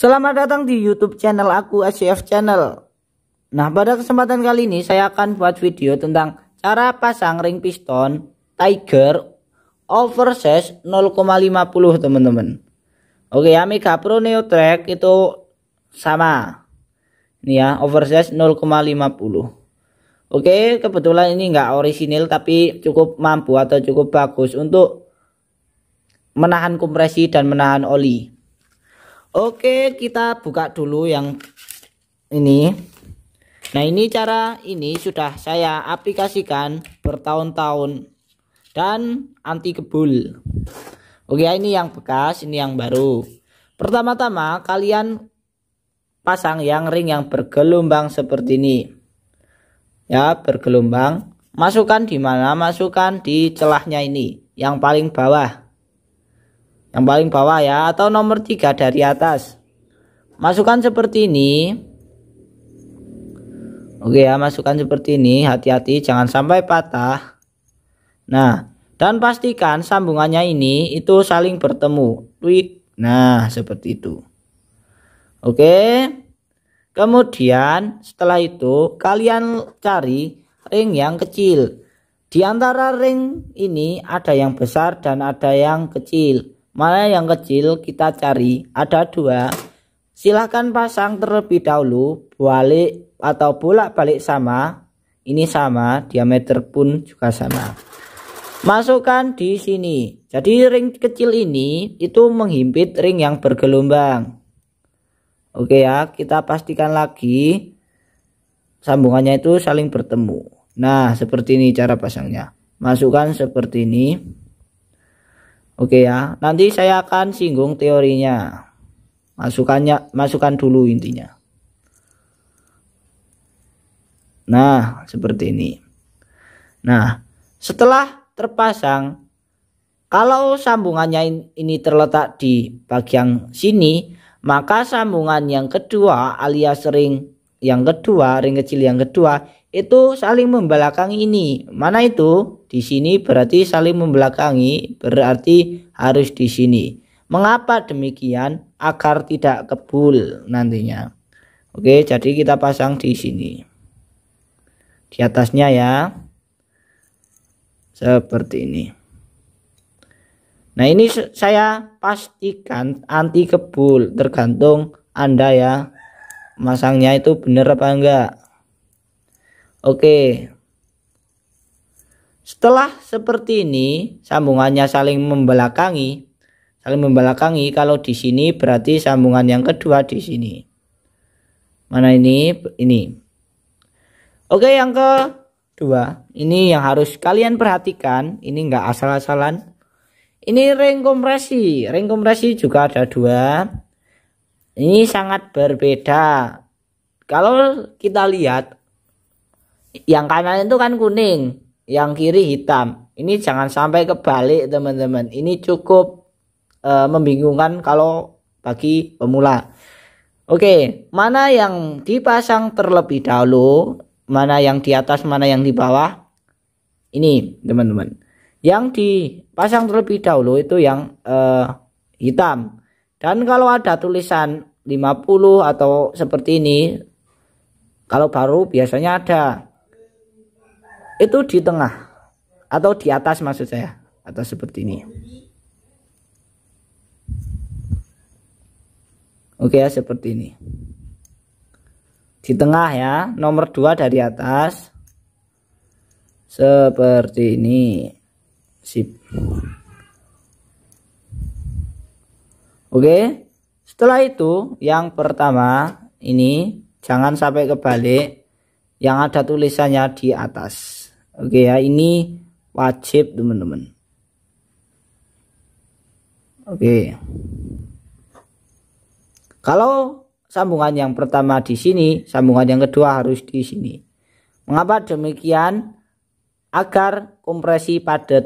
Selamat datang di YouTube channel aku ACF Channel. Nah, pada kesempatan kali ini saya akan buat video tentang cara pasang ring piston Tiger oversize 0,50 teman-teman. Oke ya, Mega Pro Neo Track itu sama. Ini ya, oversize 0,50. Oke, kebetulan ini nggak orisinil tapi cukup mampu atau cukup bagus untuk menahan kompresi dan menahan oli. Oke, kita buka dulu yang ini. Nah, ini cara ini sudah saya aplikasikan bertahun-tahun dan anti kebul. Oke, ini yang bekas, ini yang baru. Pertama-tama kalian pasang yang ring yang bergelombang seperti ini. Ya, bergelombang. Masukkan di mana? Masukkan di celahnya ini, yang paling bawah yang paling bawah ya atau nomor 3 dari atas masukkan seperti ini oke ya masukkan seperti ini hati-hati jangan sampai patah nah dan pastikan sambungannya ini itu saling bertemu Wih. nah seperti itu oke kemudian setelah itu kalian cari ring yang kecil di antara ring ini ada yang besar dan ada yang kecil Mana yang kecil kita cari ada dua. Silahkan pasang terlebih dahulu balik atau bolak-balik sama. Ini sama, diameter pun juga sama. Masukkan di sini. Jadi ring kecil ini itu menghimpit ring yang bergelombang. Oke ya, kita pastikan lagi sambungannya itu saling bertemu. Nah, seperti ini cara pasangnya. Masukkan seperti ini. Oke ya, nanti saya akan singgung teorinya. Masukannya, masukan dulu intinya. Nah, seperti ini. Nah, setelah terpasang, kalau sambungannya ini terletak di bagian sini, maka sambungan yang kedua alias ring yang kedua, ring kecil yang kedua itu saling membelakangi ini. Mana itu? Di sini berarti saling membelakangi, berarti harus di sini. Mengapa demikian? Agar tidak kebul nantinya. Oke, jadi kita pasang di sini. Di atasnya ya. Seperti ini. Nah, ini saya pastikan anti kebul tergantung Anda ya. Masangnya itu benar apa enggak? Oke. Setelah seperti ini, sambungannya saling membelakangi. Saling membelakangi kalau di sini berarti sambungan yang kedua di sini. Mana ini? Ini. Oke, yang kedua. Ini yang harus kalian perhatikan. Ini nggak asal-asalan. Ini ring kompresi. Ring kompresi juga ada dua. Ini sangat berbeda. Kalau kita lihat yang kanan itu kan kuning, yang kiri hitam. Ini jangan sampai kebalik, teman-teman. Ini cukup uh, membingungkan kalau bagi pemula. Oke, mana yang dipasang terlebih dahulu, mana yang di atas, mana yang di bawah? Ini, teman-teman. Yang dipasang terlebih dahulu itu yang uh, hitam. Dan kalau ada tulisan 50 atau seperti ini, kalau baru biasanya ada itu di tengah atau di atas maksud saya atau seperti ini oke ya seperti ini di tengah ya nomor dua dari atas seperti ini sip oke setelah itu yang pertama ini jangan sampai kebalik yang ada tulisannya di atas Oke ya, ini wajib teman-teman. Oke. Kalau sambungan yang pertama di sini, sambungan yang kedua harus di sini. Mengapa demikian? Agar kompresi padat.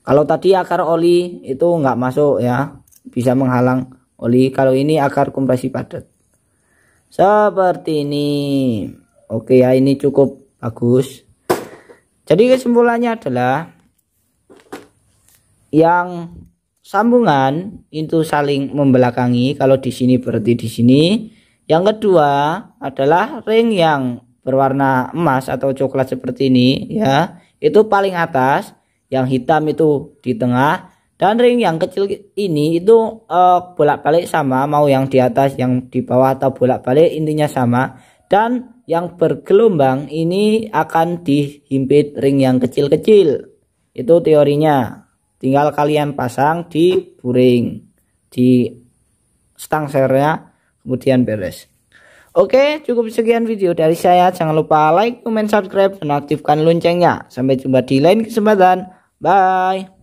Kalau tadi akar oli itu nggak masuk ya, bisa menghalang oli. Kalau ini akar kompresi padat. Seperti ini oke ya ini cukup bagus jadi kesimpulannya adalah yang sambungan itu saling membelakangi kalau di sini berarti di sini yang kedua adalah ring yang berwarna emas atau coklat seperti ini ya itu paling atas yang hitam itu di tengah dan ring yang kecil ini itu uh, bolak-balik sama mau yang di atas yang di bawah atau bolak-balik intinya sama dan yang bergelombang ini akan dihimpit ring yang kecil-kecil. Itu teorinya. Tinggal kalian pasang di buring di stang sernya kemudian beres. Oke, cukup sekian video dari saya. Jangan lupa like, comment, subscribe, dan aktifkan loncengnya. Sampai jumpa di lain kesempatan. Bye.